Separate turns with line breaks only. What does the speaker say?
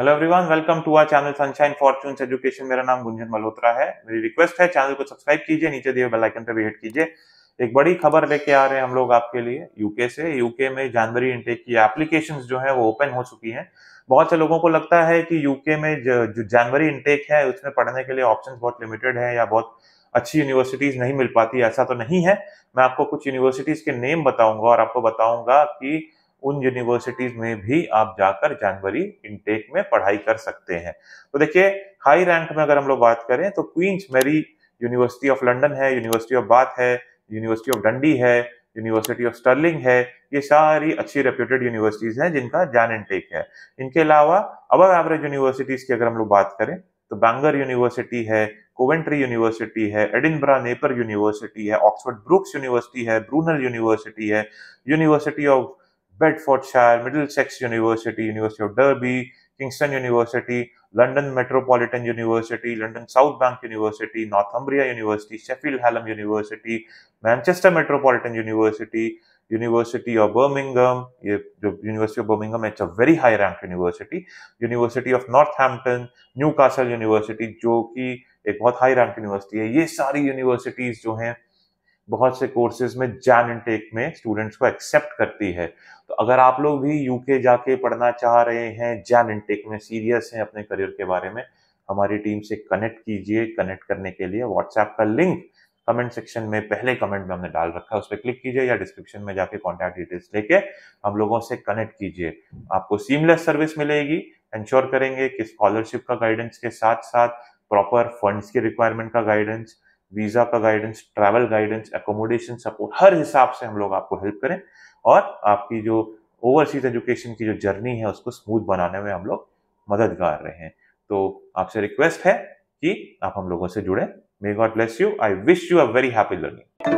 hello everyone welcome to our channel sunshine fortune education मेरा नाम गुंजन मल्होत्रा है मेरी रिक्वेस्ट है चैनल को सब्सक्राइब कीजिए नीचे दिए बेल आइकन पर भी हिट कीजिए एक बड़ी खबर लेके आ रहे हैं हम लोग आपके लिए यूके से यूके में जनवरी इनटेक की एप्लीकेशन जो है वो ओपन हो चुकी है बहुत से लोगों को लगता है कि यूके में जो जनवरी इनटेक है उसमें पढ़ने के लिए ऑप्शन बहुत लिमिटेड है या बहुत अच्छी यूनिवर्सिटीज नहीं मिल पाती ऐसा तो नहीं है मैं आपको कुछ यूनिवर्सिटीज के नेम बताऊंगा और आपको बताऊंगा कि उन यूनिवर्सिटीज में भी आप जाकर जनवरी इनटेक में पढ़ाई कर सकते हैं तो देखिए हाई रैंक में अगर हम लोग बात करें तो queens Mary university of London है यूनिवर्सिटी ऑफ बाथ है यूनिवर्सिटी ऑफ डंडी है यूनिवर्सिटी ऑफ स्टर्लिंग है ये सारी अच्छी रेप्यूटेड यूनिवर्सिटीज हैं जिनका जैन इनटेक है इनके अलावा अब एवरेज यूनिवर्सिटीज की अगर हम लोग बात करें तो बैंगर यूनिवर्सिटी है कोवेंट्री यूनिवर्सिटी है एडिनब्रा नेपर यूनिवर्सिटी है ऑक्सफर्ड ब्रुक्स यूनिवर्सिटी है ब्रूनल यूनिवर्सिटी है university of Bedfordshire, Middlesex University, University of Derby, Kingston University, London Metropolitan University, London South Bank University, Northumbria University, Sheffield Hallam University, Manchester Metropolitan University, University of Birmingham, University of Birmingham, it's a very high ranked university, University of Northampton, Newcastle University, जो कि एक बहुत high rank university है ये सारी universities जो हैं बहुत से कोर्सेज में जैन इनटेक में स्टूडेंट्स को एक्सेप्ट करती है तो अगर आप लोग भी यूके जाके पढ़ना चाह रहे हैं जैन इनटेक में सीरियस हैं अपने करियर के बारे में हमारी टीम से कनेक्ट कीजिए कनेक्ट करने के लिए व्हाट्सएप का लिंक कमेंट सेक्शन में पहले कमेंट में हमने डाल रखा है उस पर क्लिक कीजिए या डिस्क्रिप्शन में जाके कॉन्टैक्ट डिटेल्स लेके हम लोगों से कनेक्ट कीजिए आपको सीमलेस सर्विस मिलेगी इंश्योर करेंगे कि स्कॉलरशिप का गाइडेंस के साथ साथ प्रॉपर फंड्स की रिक्वायरमेंट का गाइडेंस वीजा का guidance travel guidance accommodation support हर हिसाब से हम लोग आपको हेल्प करें और आपकी जो ओवरसीज एजुकेशन की जो जर्नी है उसको स्मूथ बनाने में हम लोग मददगार रहे हैं तो आपसे रिक्वेस्ट है कि आप हम लोगों से जुड़े may God bless you I wish you a very happy learning